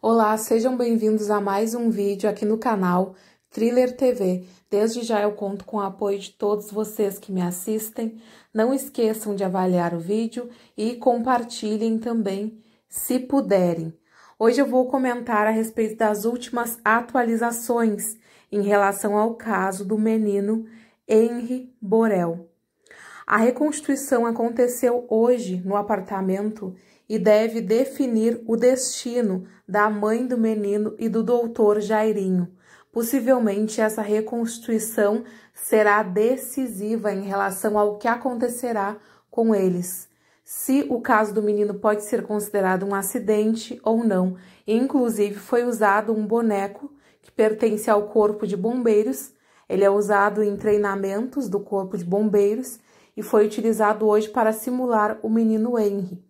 Olá, sejam bem-vindos a mais um vídeo aqui no canal Thriller TV. Desde já eu conto com o apoio de todos vocês que me assistem. Não esqueçam de avaliar o vídeo e compartilhem também, se puderem. Hoje eu vou comentar a respeito das últimas atualizações em relação ao caso do menino Henry Borel. A reconstituição aconteceu hoje no apartamento e deve definir o destino da mãe do menino e do doutor Jairinho. Possivelmente essa reconstituição será decisiva em relação ao que acontecerá com eles. Se o caso do menino pode ser considerado um acidente ou não. Inclusive, foi usado um boneco que pertence ao Corpo de Bombeiros. Ele é usado em treinamentos do Corpo de Bombeiros e foi utilizado hoje para simular o menino Henry.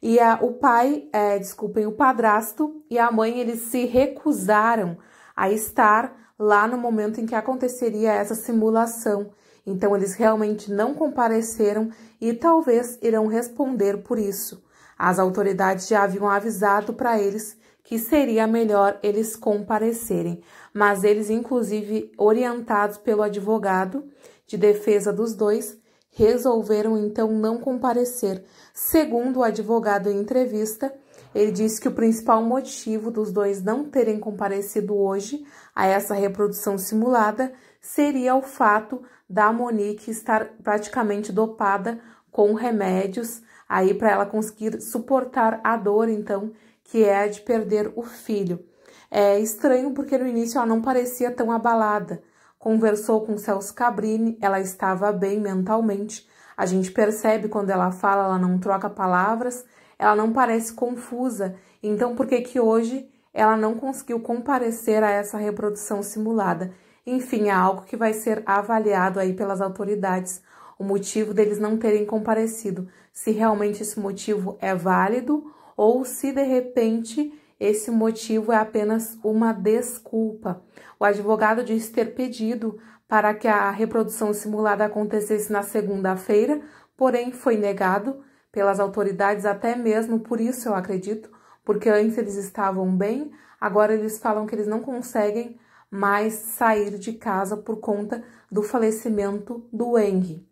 E a, o pai, é, desculpem, o padrasto e a mãe, eles se recusaram a estar lá no momento em que aconteceria essa simulação. Então, eles realmente não compareceram e talvez irão responder por isso. As autoridades já haviam avisado para eles que seria melhor eles comparecerem, mas eles, inclusive, orientados pelo advogado de defesa dos dois, resolveram então não comparecer. Segundo o advogado em entrevista, ele disse que o principal motivo dos dois não terem comparecido hoje a essa reprodução simulada seria o fato da Monique estar praticamente dopada com remédios aí para ela conseguir suportar a dor então que é a de perder o filho. É estranho porque no início ela não parecia tão abalada, Conversou com Celso Cabrini, ela estava bem mentalmente. A gente percebe quando ela fala, ela não troca palavras, ela não parece confusa. Então, por que que hoje ela não conseguiu comparecer a essa reprodução simulada? Enfim, é algo que vai ser avaliado aí pelas autoridades. O motivo deles não terem comparecido, se realmente esse motivo é válido ou se de repente esse motivo é apenas uma desculpa. O advogado diz ter pedido para que a reprodução simulada acontecesse na segunda-feira, porém foi negado pelas autoridades, até mesmo por isso eu acredito, porque antes eles estavam bem, agora eles falam que eles não conseguem mais sair de casa por conta do falecimento do Eng.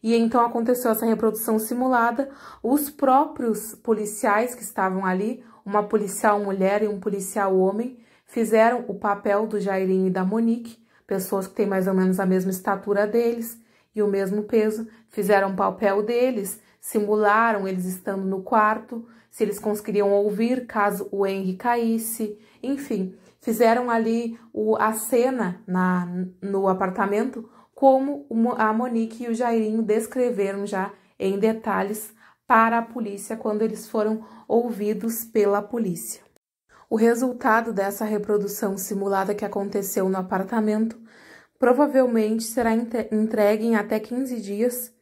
E então aconteceu essa reprodução simulada. Os próprios policiais que estavam ali, uma policial mulher e um policial homem, fizeram o papel do Jairinho e da Monique, pessoas que têm mais ou menos a mesma estatura deles e o mesmo peso, fizeram o papel deles, simularam eles estando no quarto, se eles conseguiriam ouvir caso o Henry caísse, enfim, fizeram ali o, a cena na, no apartamento como a Monique e o Jairinho descreveram já em detalhes para a polícia quando eles foram ouvidos pela polícia. O resultado dessa reprodução simulada que aconteceu no apartamento provavelmente será entregue em até 15 dias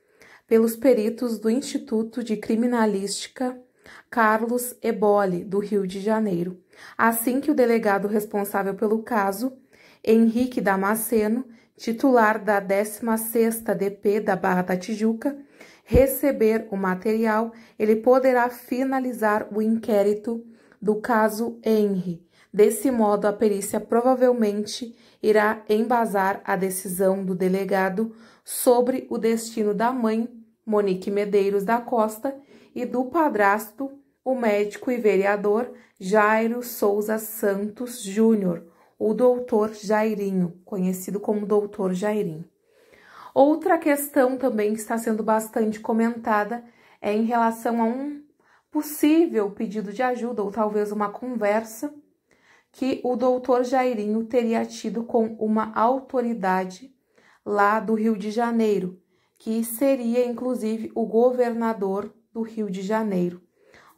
pelos peritos do Instituto de Criminalística Carlos Eboli, do Rio de Janeiro, assim que o delegado responsável pelo caso, Henrique Damasceno, titular da 16ª DP da Barra da Tijuca, receber o material, ele poderá finalizar o inquérito do caso Henry. Desse modo, a perícia provavelmente irá embasar a decisão do delegado sobre o destino da mãe, Monique Medeiros da Costa, e do padrasto, o médico e vereador Jairo Souza Santos Júnior, o doutor Jairinho, conhecido como doutor Jairinho. Outra questão também que está sendo bastante comentada é em relação a um possível pedido de ajuda ou talvez uma conversa que o doutor Jairinho teria tido com uma autoridade lá do Rio de Janeiro, que seria inclusive o governador do Rio de Janeiro.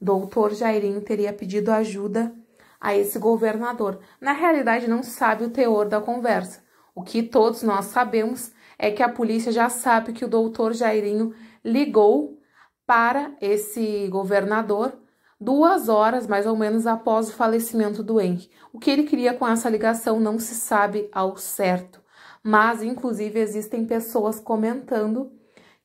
doutor Jairinho teria pedido ajuda a esse governador. Na realidade, não sabe o teor da conversa. O que todos nós sabemos é que a polícia já sabe que o doutor Jairinho ligou para esse governador duas horas mais ou menos após o falecimento do Henrique. O que ele queria com essa ligação não se sabe ao certo, mas inclusive existem pessoas comentando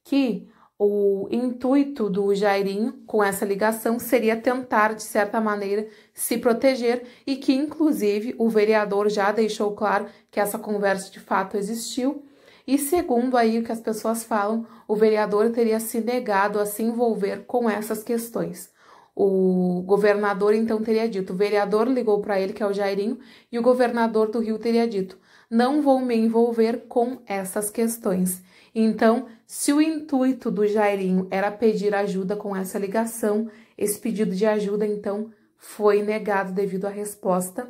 que o intuito do Jairinho com essa ligação seria tentar, de certa maneira, se proteger e que, inclusive, o vereador já deixou claro que essa conversa de fato existiu e segundo aí o que as pessoas falam, o vereador teria se negado a se envolver com essas questões. O governador então teria dito, o vereador ligou para ele, que é o Jairinho, e o governador do Rio teria dito: não vou me envolver com essas questões. Então, se o intuito do Jairinho era pedir ajuda com essa ligação, esse pedido de ajuda então foi negado devido à resposta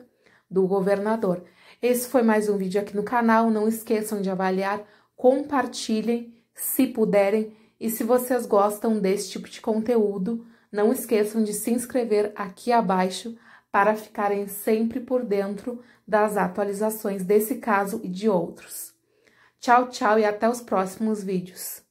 do governador. Esse foi mais um vídeo aqui no canal. Não esqueçam de avaliar, compartilhem se puderem. E se vocês gostam desse tipo de conteúdo, não esqueçam de se inscrever aqui abaixo para ficarem sempre por dentro das atualizações desse caso e de outros. Tchau, tchau e até os próximos vídeos.